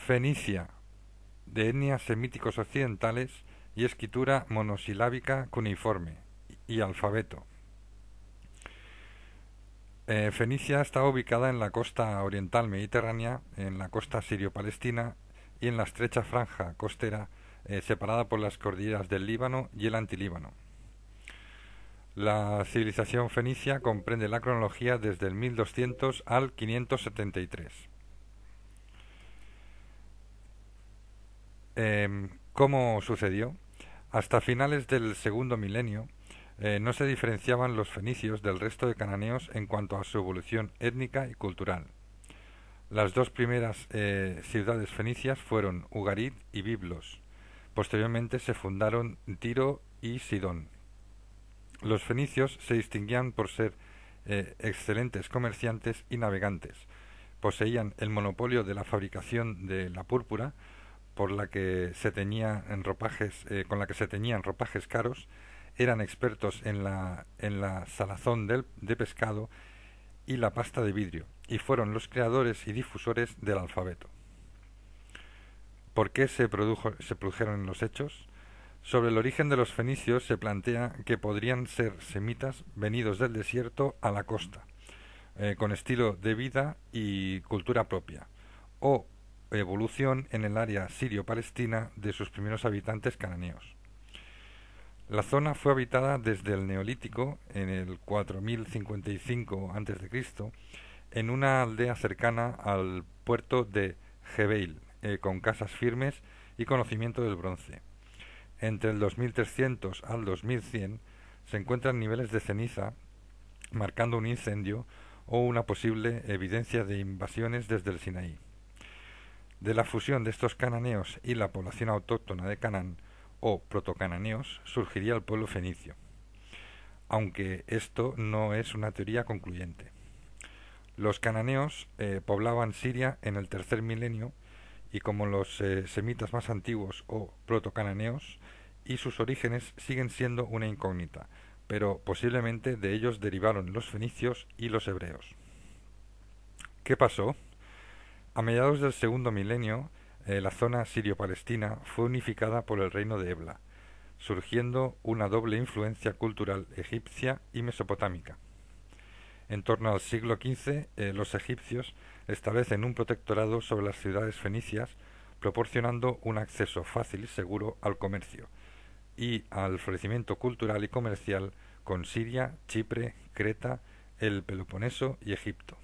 fenicia, de etnias semíticos occidentales y escritura monosilábica cuneiforme y alfabeto. Eh, fenicia está ubicada en la costa oriental mediterránea, en la costa sirio-palestina y en la estrecha franja costera eh, separada por las cordilleras del Líbano y el Antilíbano. La civilización fenicia comprende la cronología desde el 1200 al 573. Em, cómo sucedió, hasta finales del segundo milenio eh, no se diferenciaban los fenicios del resto de cananeos en cuanto a su evolución étnica y cultural. Las dos primeras eh, ciudades fenicias fueron Ugarit y Biblos. Posteriormente se fundaron Tiro y Sidón. Los fenicios se distinguían por ser eh, excelentes comerciantes y navegantes. Poseían el monopolio de la fabricación de la púrpura, por la que se tenía en eh, con la que se tenían ropajes caros, eran expertos en la, en la salazón de pescado y la pasta de vidrio, y fueron los creadores y difusores del alfabeto. ¿Por qué se, produjo, se produjeron los hechos? Sobre el origen de los fenicios se plantea que podrían ser semitas venidos del desierto a la costa, eh, con estilo de vida y cultura propia, o evolución en el área sirio-palestina de sus primeros habitantes cananeos. La zona fue habitada desde el Neolítico, en el 4055 a.C., en una aldea cercana al puerto de Jebeil, eh, con casas firmes y conocimiento del bronce. Entre el 2300 al 2100 se encuentran niveles de ceniza, marcando un incendio o una posible evidencia de invasiones desde el Sinaí de la fusión de estos cananeos y la población autóctona de Canaán o protocananeos surgiría el pueblo fenicio, aunque esto no es una teoría concluyente. Los cananeos eh, poblaban Siria en el tercer milenio y como los eh, semitas más antiguos o protocananeos, y sus orígenes siguen siendo una incógnita, pero posiblemente de ellos derivaron los fenicios y los hebreos. ¿Qué pasó? A mediados del segundo milenio, eh, la zona sirio-palestina fue unificada por el reino de Ebla, surgiendo una doble influencia cultural egipcia y mesopotámica. En torno al siglo XV, eh, los egipcios establecen un protectorado sobre las ciudades fenicias, proporcionando un acceso fácil y seguro al comercio y al florecimiento cultural y comercial con Siria, Chipre, Creta, el Peloponeso y Egipto.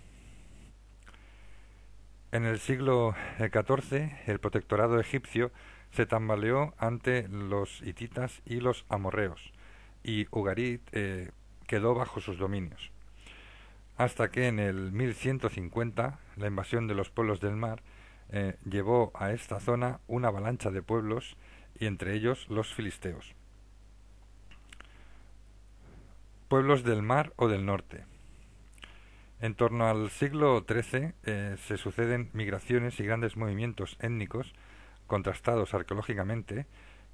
En el siglo XIV, eh, el protectorado egipcio se tambaleó ante los hititas y los amorreos, y Ugarit eh, quedó bajo sus dominios. Hasta que en el 1150, la invasión de los pueblos del mar eh, llevó a esta zona una avalancha de pueblos, y entre ellos los filisteos. Pueblos del mar o del norte. En torno al siglo XIII eh, se suceden migraciones y grandes movimientos étnicos, contrastados arqueológicamente,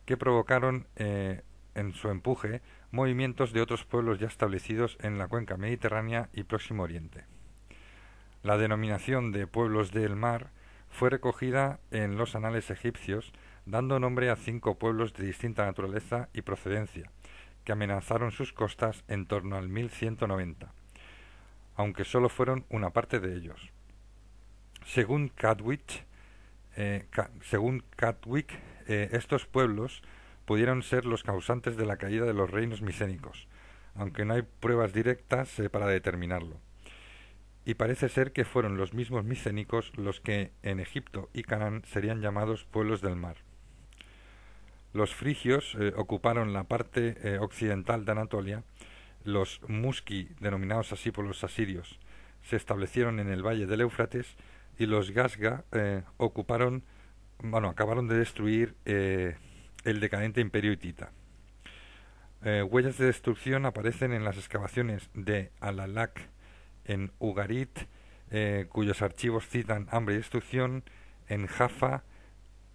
que provocaron eh, en su empuje movimientos de otros pueblos ya establecidos en la cuenca mediterránea y Próximo Oriente. La denominación de pueblos del mar fue recogida en los anales egipcios, dando nombre a cinco pueblos de distinta naturaleza y procedencia, que amenazaron sus costas en torno al 1190 aunque solo fueron una parte de ellos. Según Catwick, eh, eh, estos pueblos pudieron ser los causantes de la caída de los reinos micénicos, aunque no hay pruebas directas para determinarlo. Y parece ser que fueron los mismos micénicos los que en Egipto y Canaán serían llamados pueblos del mar. Los frigios eh, ocuparon la parte occidental de Anatolia los muski, denominados así por los asirios, se establecieron en el valle del Éufrates y los gasga eh, ocuparon, bueno, acabaron de destruir eh, el decadente imperio hitita. Eh, huellas de destrucción aparecen en las excavaciones de Alalak en Ugarit, cuyos archivos citan hambre y destrucción en Jaffa,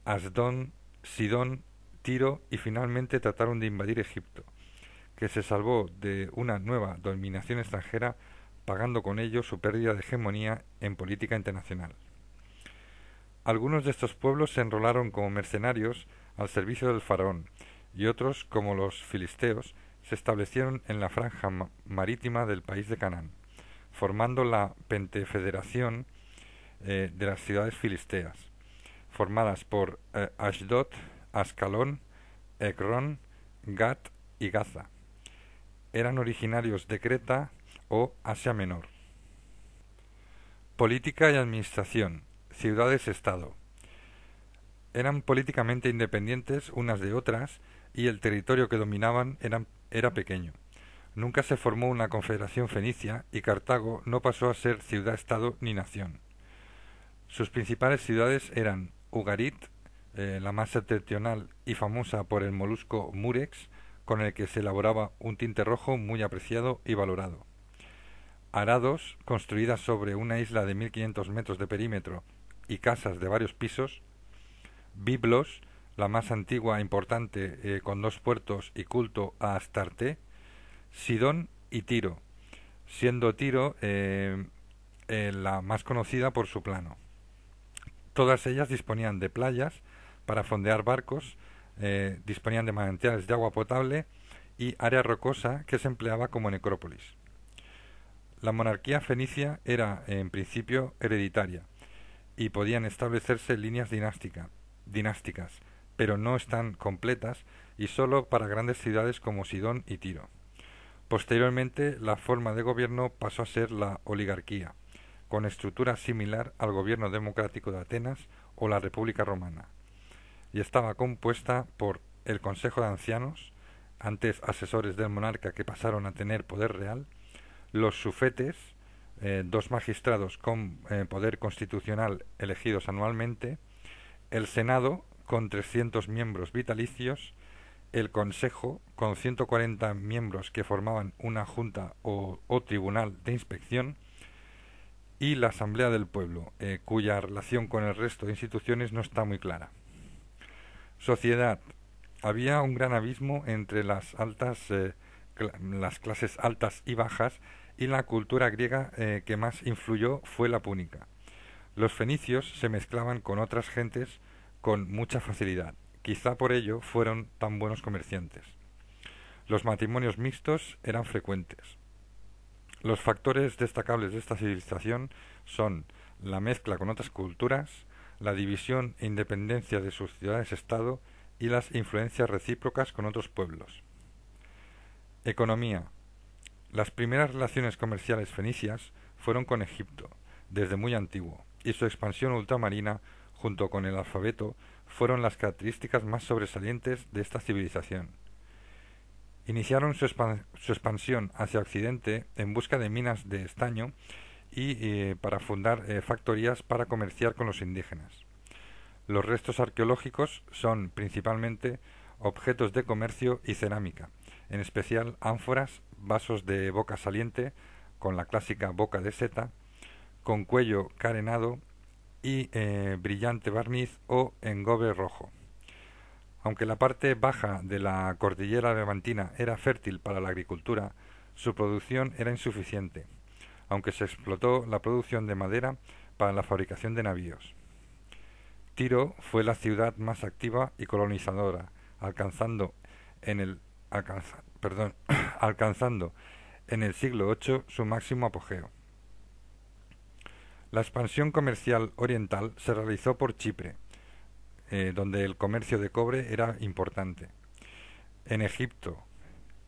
Asdón, Sidón, Tiro y finalmente trataron de invadir Egipto que se salvó de una nueva dominación extranjera, pagando con ello su pérdida de hegemonía en política internacional. Algunos de estos pueblos se enrolaron como mercenarios al servicio del faraón, y otros, como los filisteos, se establecieron en la franja marítima del país de Canaán, formando la Pentefederación eh, de las ciudades filisteas, formadas por eh, Ashdod, Ascalón, Ekron, Gat y Gaza eran originarios de Creta o Asia Menor. Política y administración. Ciudades-estado. Eran políticamente independientes unas de otras y el territorio que dominaban era pequeño. Nunca se formó una confederación fenicia y Cartago no pasó a ser ciudad-estado ni nación. Sus principales ciudades eran Ugarit, eh, la más septentrional y famosa por el molusco Murex, con el que se elaboraba un tinte rojo muy apreciado y valorado. Arados, construida sobre una isla de 1500 metros de perímetro y casas de varios pisos, Biblos, la más antigua e importante eh, con dos puertos y culto a Astarte, Sidón y Tiro, siendo Tiro eh, eh, la más conocida por su plano. Todas ellas disponían de playas para fondear barcos eh, disponían de manantiales de agua potable y área rocosa que se empleaba como necrópolis. La monarquía fenicia era, en principio, hereditaria y podían establecerse líneas dinásticas, pero no están completas y solo para grandes ciudades como Sidón y Tiro. Posteriormente, la forma de gobierno pasó a ser la oligarquía, con estructura similar al gobierno democrático de Atenas o la República Romana y estaba compuesta por el Consejo de Ancianos, antes asesores del monarca que pasaron a tener poder real, los sufetes, eh, dos magistrados con eh, poder constitucional elegidos anualmente, el Senado con 300 miembros vitalicios, el Consejo con 140 miembros que formaban una junta o, tribunal de inspección y la Asamblea del Pueblo, eh, cuya relación con el resto de instituciones no está muy clara. Sociedad. Había un gran abismo entre las altas, eh, las clases altas y bajas y la cultura griega eh, que más influyó fue la púnica. Los fenicios se mezclaban con otras gentes con mucha facilidad. Quizá por ello fueron tan buenos comerciantes. Los matrimonios mixtos eran frecuentes. Los factores destacables de esta civilización son la mezcla con otras culturas, la división e independencia de sus ciudades-estado y las influencias recíprocas con otros pueblos. Economía. Las primeras relaciones comerciales fenicias fueron con Egipto, desde muy antiguo, y su expansión ultramarina, junto con el alfabeto, fueron las características más sobresalientes de esta civilización. Iniciaron su, expansión hacia Occidente en busca de minas de estaño y eh, para fundar eh, factorías para comerciar con los indígenas. Los restos arqueológicos son principalmente objetos de comercio y cerámica, en especial ánforas, vasos de boca saliente, con la clásica boca de seta, con cuello carenado y eh, brillante barniz o engobe rojo. Aunque la parte baja de la cordillera levantina era fértil para la agricultura, su producción era insuficiente aunque se explotó la producción de madera para la fabricación de navíos. Tiro fue la ciudad más activa y colonizadora, alcanzando en el, alcanzando en el siglo VIII su máximo apogeo. La expansión comercial oriental se realizó por Chipre, eh, donde el comercio de cobre era importante. En Egipto,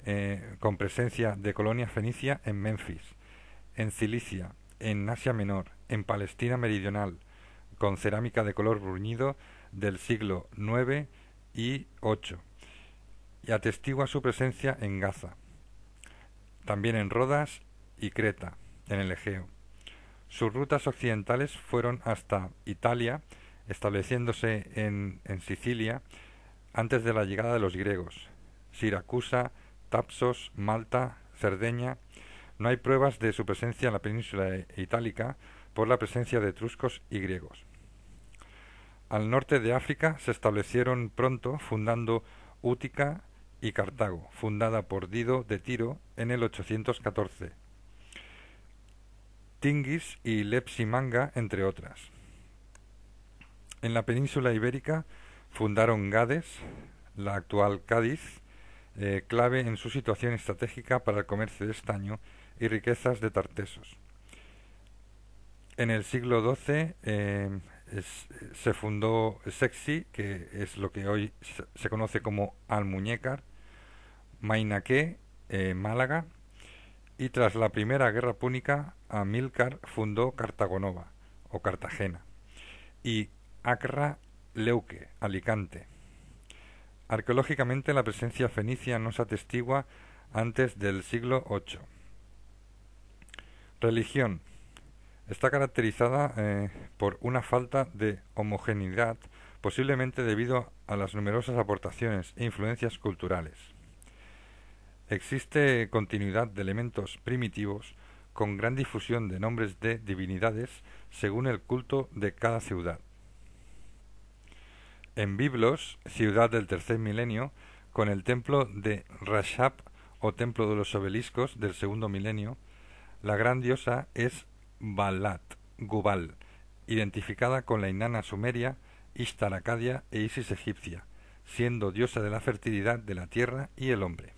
eh, con presencia de colonia fenicia en Memphis, en Cilicia, en Asia Menor, en Palestina Meridional, con cerámica de color bruñido del siglo IX y VIII, y atestigua su presencia en Gaza, también en Rodas y Creta, en el Egeo. Sus rutas occidentales fueron hasta Italia, estableciéndose en, en Sicilia antes de la llegada de los griegos, Siracusa, Tapsos, Malta, Cerdeña, no hay pruebas de su presencia en la península itálica por la presencia de etruscos y griegos. Al norte de África se establecieron pronto fundando Útica y Cartago, fundada por Dido de Tiro en el 814. Tingis y Lepsimanga, entre otras. En la península ibérica fundaron Gades, la actual Cádiz, eh, clave en su situación estratégica para el comercio de estaño y riquezas de Tartesos. En el siglo XII em, se fundó Sexy, que es lo que hoy se, conoce como Almuñécar, Mainaque, eh, Málaga, y tras la Primera Guerra Púnica, Amílcar fundó Cartagonova o Cartagena y Acra Leuque, Alicante. Arqueológicamente la presencia fenicia no se atestigua antes del siglo VIII. Religión. Está caracterizada eh, por una falta de homogeneidad, posiblemente debido a las numerosas aportaciones e influencias culturales. Existe continuidad de elementos primitivos con gran difusión de nombres de divinidades según el culto de cada ciudad. En Biblos, ciudad del tercer milenio, con el templo de Rashab o templo de los obeliscos del segundo milenio, la gran diosa es Balat, Gubal, identificada con la Inanna sumeria, Ishtar e Isis egipcia, siendo diosa de la fertilidad de la tierra y el hombre.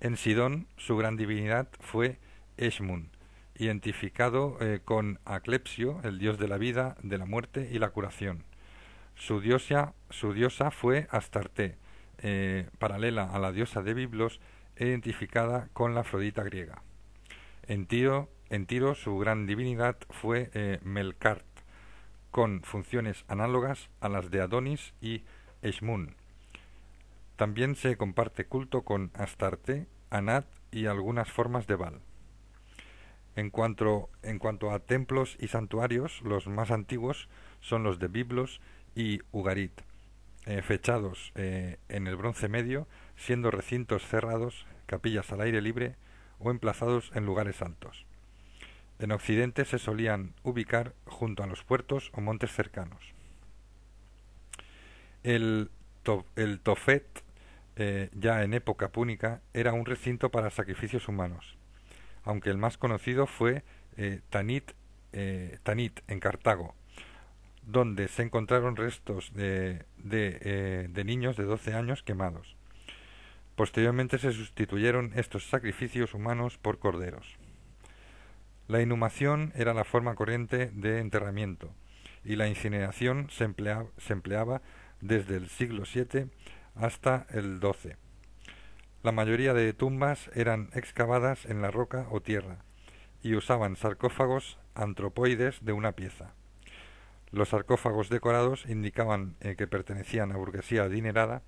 En Sidón su gran divinidad fue Eshmun, identificado eh, con Aclepsio, el dios de la vida, de la muerte y la curación. Su diosa, fue Astarte, eh, paralela a la diosa de Biblos, e identificada con la Afrodita griega. En Tiro, su gran divinidad fue eh, Melkart, con funciones análogas a las de Adonis y Eshmun. También se comparte culto con Astarte, Anat y algunas formas de Baal. En cuanto, a templos y santuarios, los más antiguos son los de Biblos y Ugarit, eh, fechados eh, en el bronce medio, siendo recintos cerrados, capillas al aire libre, o emplazados en lugares altos. En Occidente se solían ubicar junto a los puertos o montes cercanos. El, Tofet, eh, ya en época púnica, era un recinto para sacrificios humanos, aunque el más conocido fue eh, Tanit, eh, Tanit, en Cartago, donde se encontraron restos de, de niños de 12 años quemados. Posteriormente se sustituyeron estos sacrificios humanos por corderos. La inhumación era la forma corriente de enterramiento y la incineración se, empleaba desde el siglo VII hasta el XII. La mayoría de tumbas eran excavadas en la roca o tierra y usaban sarcófagos antropoides de una pieza. Los sarcófagos decorados indicaban eh, que pertenecían a burguesía adinerada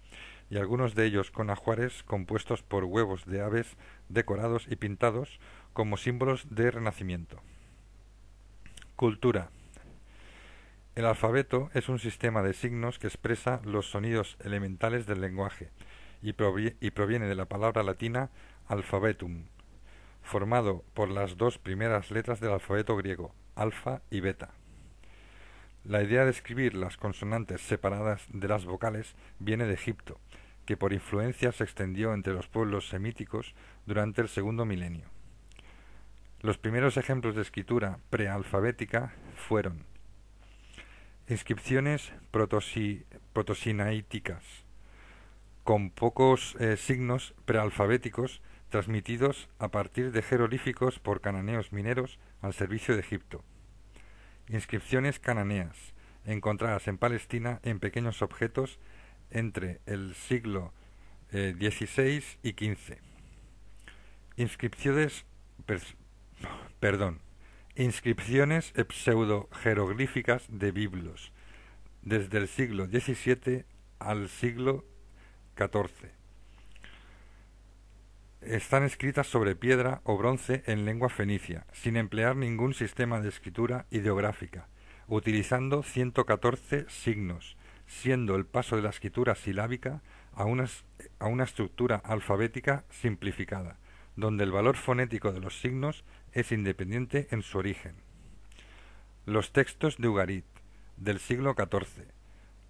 y algunos de ellos con ajuares compuestos por huevos de aves decorados y pintados como símbolos de renacimiento. Cultura. El alfabeto es un sistema de signos que expresa los sonidos elementales del lenguaje y, proviene de la palabra latina alfabetum, formado por las dos primeras letras del alfabeto griego, alfa y beta. La idea de escribir las consonantes separadas de las vocales viene de Egipto por influencia se extendió entre los pueblos semíticos durante el segundo milenio. Los primeros ejemplos de escritura prealfabética fueron inscripciones protosinaíticas, con pocos eh, signos prealfabéticos transmitidos a partir de jeroglíficos por cananeos mineros al servicio de Egipto. Inscripciones cananeas, encontradas en Palestina en pequeños objetos entre el siglo XVI eh, y XV. Inscripciones, perdón, inscripciones pseudo-jeroglíficas de biblos, desde el siglo XVII al siglo XIV. Están escritas sobre piedra o bronce en lengua fenicia, sin emplear ningún sistema de escritura ideográfica, utilizando 114 signos, siendo el paso de la escritura silábica a una, estructura alfabética simplificada, donde el valor fonético de los signos es independiente en su origen. Los textos de Ugarit, del siglo XIV,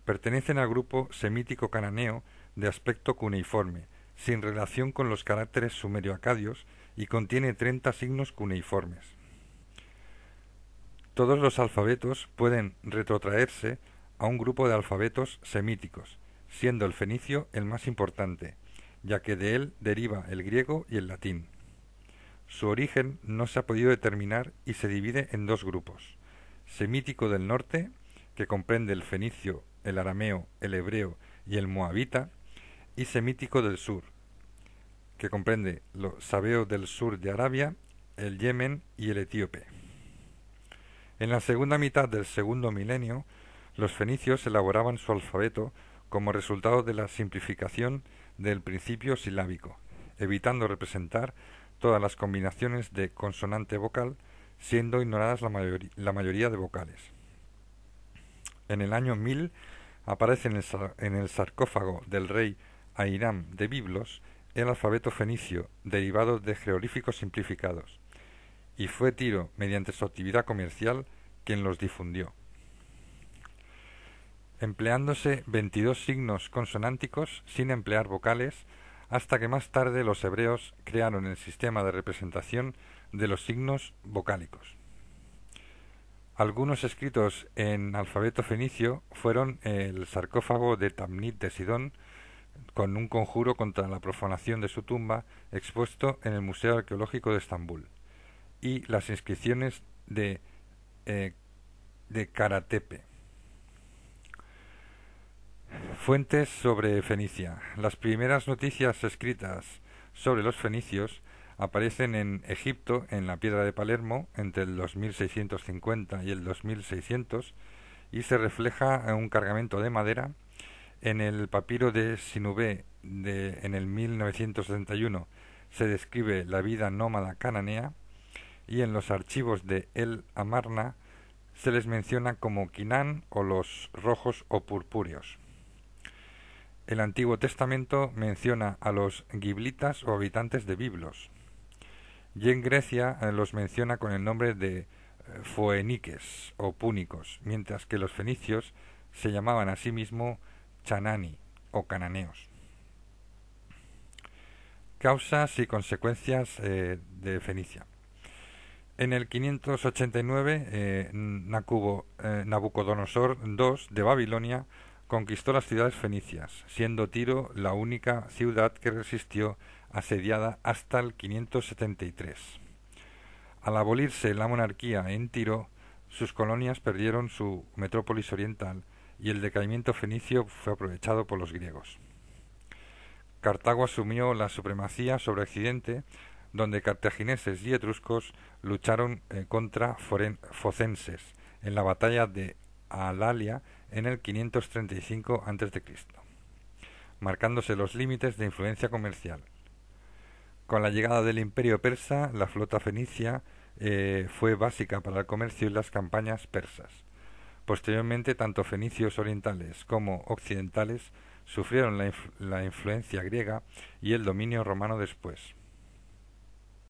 pertenecen al grupo semítico cananeo de aspecto cuneiforme, sin relación con los caracteres sumerio-acadios y contiene 30 signos cuneiformes. Todos los alfabetos pueden retrotraerse a un grupo de alfabetos semíticos, siendo el fenicio el más importante, ya que de él deriva el griego y el latín. Su origen no se ha podido determinar y se divide en dos grupos, semítico del norte, que comprende el fenicio, el arameo, el hebreo y el moabita, y semítico del sur, que comprende los sabeos del sur de Arabia, el Yemen y el etíope. En la segunda mitad del segundo milenio, los fenicios elaboraban su alfabeto como resultado de la simplificación del principio silábico, evitando representar todas las combinaciones de consonante vocal, siendo ignoradas la, mayoría de vocales. En el año 1000 aparece en el, sarcófago del rey Airam de Biblos el alfabeto fenicio, derivado de geolíficos simplificados, y fue Tiro, mediante su actividad comercial, quien los difundió empleándose 22 signos consonánticos sin emplear vocales, hasta que más tarde los hebreos crearon el sistema de representación de los signos vocálicos. Algunos escritos en alfabeto fenicio fueron el sarcófago de Tamnit de Sidón, con un conjuro contra la profanación de su tumba expuesto en el Museo Arqueológico de Estambul, y las inscripciones de, eh, de Karatepe. Fuentes sobre Fenicia. Las primeras noticias escritas sobre los fenicios aparecen en Egipto, en la piedra de Palermo, entre el 2650 y el 2600, y se refleja en un cargamento de madera en el papiro de Sinubé de, en el 1971 se describe la vida nómada cananea y en los archivos de El Amarna se les menciona como quinán o los rojos o purpúreos. El Antiguo Testamento menciona a los giblitas o habitantes de Biblos. Y en Grecia eh, los menciona con el nombre de eh, foeniques o púnicos, mientras que los fenicios se llamaban a sí mismos chanani o cananeos. Causas y consecuencias eh, de Fenicia. En el 589, Nabucodonosor II de Babilonia Conquistó las ciudades fenicias, siendo Tiro la única ciudad que resistió asediada hasta el 573. Al abolirse la monarquía en Tiro, sus colonias perdieron su metrópolis oriental y el decaimiento fenicio fue aprovechado por los griegos. Cartago asumió la supremacía sobre Occidente, donde cartagineses y etruscos lucharon eh, contra focenses en la batalla de a Lalia en el 535 a.C., marcándose los límites de influencia comercial. Con la llegada del imperio persa, la flota fenicia eh, fue básica para el comercio y las campañas persas. Posteriormente, tanto fenicios orientales como occidentales sufrieron la influencia griega y el dominio romano después.